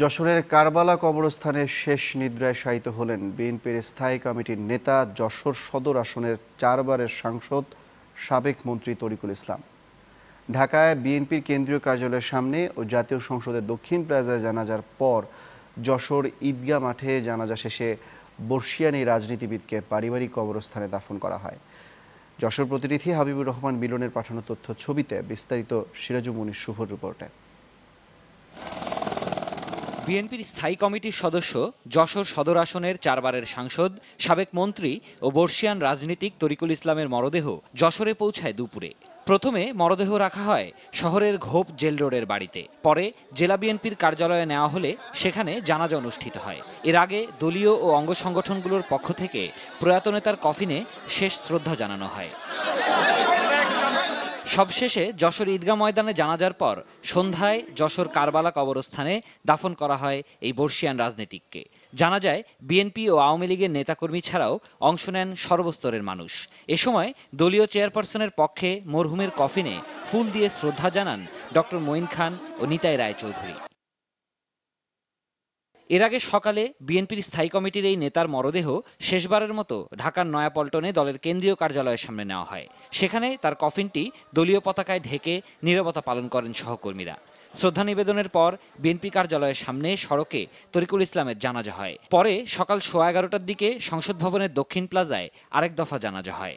যশোরের কারবালা কবরস্থানে শেষ নিদ্রায় শায়িত হলেন বিএনপির স্থায়ী কমিটির নেতা যশোর সদর আসনের চারবারের সাংসদ সাবেক মন্ত্রী তরিকুল ইসলাম ঢাকায় বিএনপির কেন্দ্রীয় কার্যালয়ের সামনে ও জাতীয় সংসদের দক্ষিণ প্লাজায় জানাজার পর যশোর ঈদগাহ মাঠে জানাজা শেষে বর্ষিয়ানি রাজনীতিবিদকে পারিবারিক কবরস্থানে দাফন করা হয় যশোর প্রতিনিধি হাবিবুর রহমান মিলনের পাঠানো তথ্য ছবিতে বিস্তারিত সিরাজুমনির শুভর রিপোর্টে বিএনপির স্থায়ী কমিটির সদস্য যশোর সদর আসনের চারবারের সাংসদ সাবেক মন্ত্রী ও বর্ষিয়ান রাজনীতিক তরিকুল ইসলামের মরদেহ যশোরে পৌঁছায় দুপুরে প্রথমে মরদেহ রাখা হয় শহরের ঘোপ জেল রোডের বাড়িতে পরে জেলা বিএনপির কার্যালয়ে নেওয়া হলে সেখানে জানাজা অনুষ্ঠিত হয় এর আগে দলীয় ও অঙ্গ সংগঠনগুলোর পক্ষ থেকে প্রয়াত নেতার কফিনে শেষ শ্রদ্ধা জানানো হয় সবশেষে যশোর ঈদগাহ ময়দানে জানাজার পর সন্ধ্যায় যশোর কারবালা কবরস্থানে দাফন করা হয় এই বর্ষিয়ান রাজনীতিককে জানা যায় বিএনপি ও আওয়ামী লীগের নেতাকর্মী ছাড়াও অংশ নেন সর্বস্তরের মানুষ এ সময় দলীয় চেয়ারপারসনের পক্ষে মরহুমের কফিনে ফুল দিয়ে শ্রদ্ধা জানান ডক্টর মঈন খান ও নিতাই রায় চৌধুরী এর আগে সকালে বিএনপির স্থায়ী কমিটির এই নেতার মরদেহ শেষবারের মতো ঢাকার নয়াপল্টনে দলের কেন্দ্রীয় কার্যালয়ের সামনে নেওয়া হয় সেখানে তার কফিনটি দলীয় পতাকায় ঢেকে নিরবতা পালন করেন সহকর্মীরা শ্রদ্ধা নিবেদনের পর বিএনপি কার্যালয়ের সামনে সড়কে তরিকুল ইসলামের জানাজা হয় পরে সকাল সোয়া এগারোটার দিকে সংসদ ভবনের দক্ষিণ প্লাজায় আরেক দফা জানাজা হয়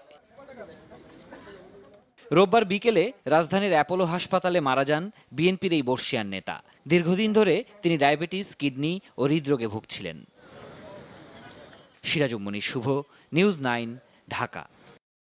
রোববার বিকেলে রাজধানীর অ্যাপোলো হাসপাতালে মারা যান বিএনপির এই বর্ষিয়ান নেতা দীর্ঘদিন ধরে তিনি ডায়াবেটিস কিডনি ও হৃদরোগে ভুগছিলেন সিরাজুম্মনি শুভ নিউজ নাইন ঢাকা